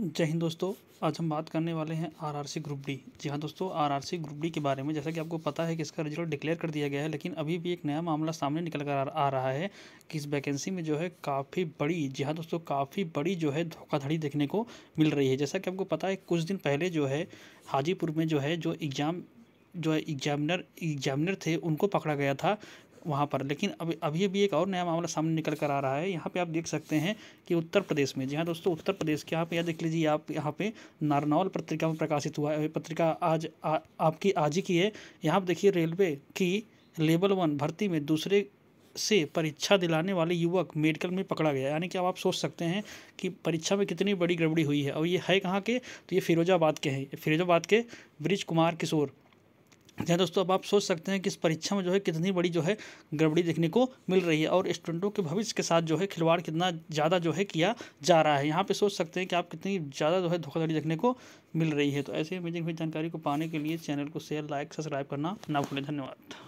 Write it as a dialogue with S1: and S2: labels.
S1: जय हिंद दोस्तों आज हम बात करने वाले हैं आरआरसी ग्रुप डी जी हाँ दोस्तों आरआरसी ग्रुप डी के बारे में जैसा कि आपको पता है कि इसका रिजल्ट डिक्लेयर कर दिया गया है लेकिन अभी भी एक नया मामला सामने निकल कर आ रहा है कि इस वैकेंसी में जो है काफ़ी बड़ी जी हाँ दोस्तों काफ़ी बड़ी जो है धोखाधड़ी देखने को मिल रही है जैसा कि आपको पता है कुछ दिन पहले जो है हाजीपुर में जो है जो एग्ज़ाम जो है एग्जामिनर एग्जामिनर थे उनको पकड़ा गया था वहाँ पर लेकिन अभी अभी भी एक और नया मामला सामने निकल कर आ रहा है यहाँ पे आप देख सकते हैं कि उत्तर प्रदेश में जी हाँ दोस्तों उत्तर प्रदेश के यहाँ पे यह देख लीजिए आप यहाँ पे नारनौल पत्रिका में प्रकाशित हुआ है पत्रिका आज आ, आपकी आज ही की है यहाँ पर देखिए रेलवे की लेवल वन भर्ती में दूसरे से परीक्षा दिलाने वाले युवक मेडिकल में पकड़ा गया यानी कि अब आप सोच सकते हैं कि परीक्षा में कितनी बड़ी गड़बड़ी हुई है और ये है कहाँ के तो ये फिरोजाबाद के हैं फिरोजाबाद के ब्रिज कुमार किशोर जहाँ दोस्तों अब आप सोच सकते हैं कि इस परीक्षा में जो है कितनी बड़ी जो है गड़बड़ी देखने को मिल रही है और स्टूडेंटों के भविष्य के साथ जो है खिलवाड़ कितना ज़्यादा जो है किया जा रहा है यहाँ पे सोच सकते हैं कि आप कितनी ज़्यादा जो है धोखाधड़ी देखने को मिल रही है तो ऐसे अमेजिंग जानकारी को पाने के लिए चैनल को शेयर लाइक सब्सक्राइब करना ना भूलें धन्यवाद